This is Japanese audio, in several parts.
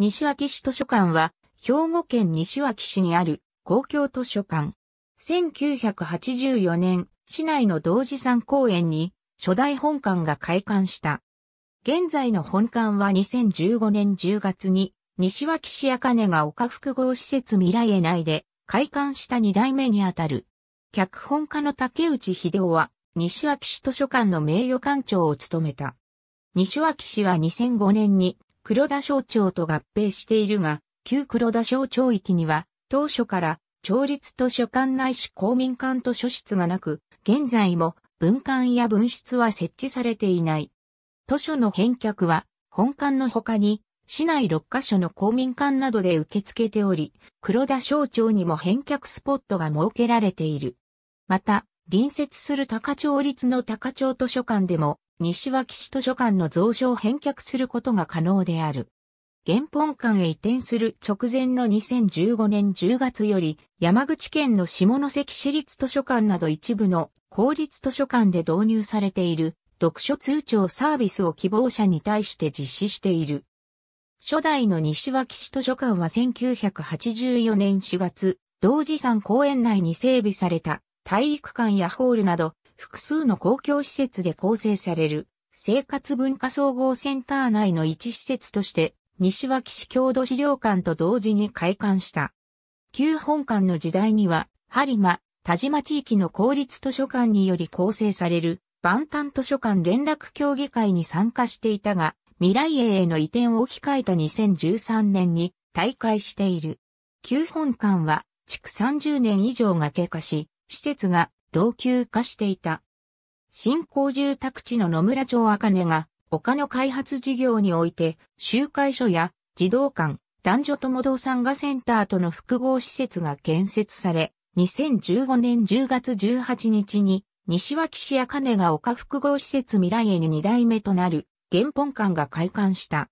西脇市図書館は、兵庫県西脇市にある公共図書館。1984年、市内の同時山公園に初代本館が開館した。現在の本館は2015年10月に、西脇市茜が丘複合施設未来へ内で開館した2代目にあたる。脚本家の竹内秀夫は、西脇市図書館の名誉館長を務めた。西脇市は2005年に黒田省庁と合併しているが、旧黒田省庁域には、当初から、町立図書館ないし公民館図書室がなく、現在も文館や分室は設置されていない。図書の返却は、本館の他に、市内6カ所の公民館などで受け付けており、黒田省庁にも返却スポットが設けられている。また、隣接する高町立の高町図書館でも、西脇市図書館の蔵書を返却することが可能である。原本館へ移転する直前の2015年10月より、山口県の下関市立図書館など一部の公立図書館で導入されている読書通帳サービスを希望者に対して実施している。初代の西脇市図書館は1984年4月、同時山公園内に整備された体育館やホールなど複数の公共施設で構成される生活文化総合センター内の一施設として西脇市郷土資料館と同時に開館した。旧本館の時代には、播磨、田島地域の公立図書館により構成される万端図書館連絡協議会に参加していたが、未来永への移転を控えた2013年に大会している。旧本館は、築30年以上が経過し、施設が老朽化していた。新興住宅地の野村町茜が、丘の開発事業において、集会所や児童館、男女共同参加センターとの複合施設が建設され、2015年10月18日に、西脇市茜が丘複合施設未来への2代目となる、原本館が開館した。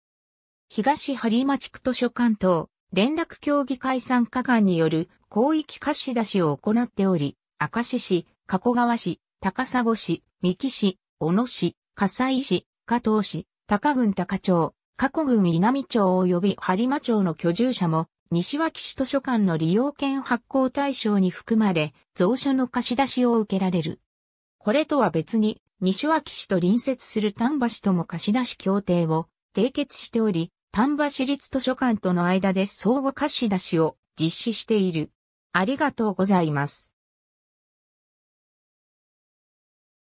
東張間地区図書館等、連絡協議会参加官による広域貸し出しを行っており、明石市、加古川市、高砂市、三木市、小野市、笠井市、加藤市、高郡高町、加古郡稲美町及び播磨町の居住者も、西脇市図書館の利用券発行対象に含まれ、蔵書の貸し出しを受けられる。これとは別に、西脇市と隣接する丹波市とも貸し出し協定を締結しており、丹波市立図書館との間で相互貸し出しを実施している。ありがとうございます。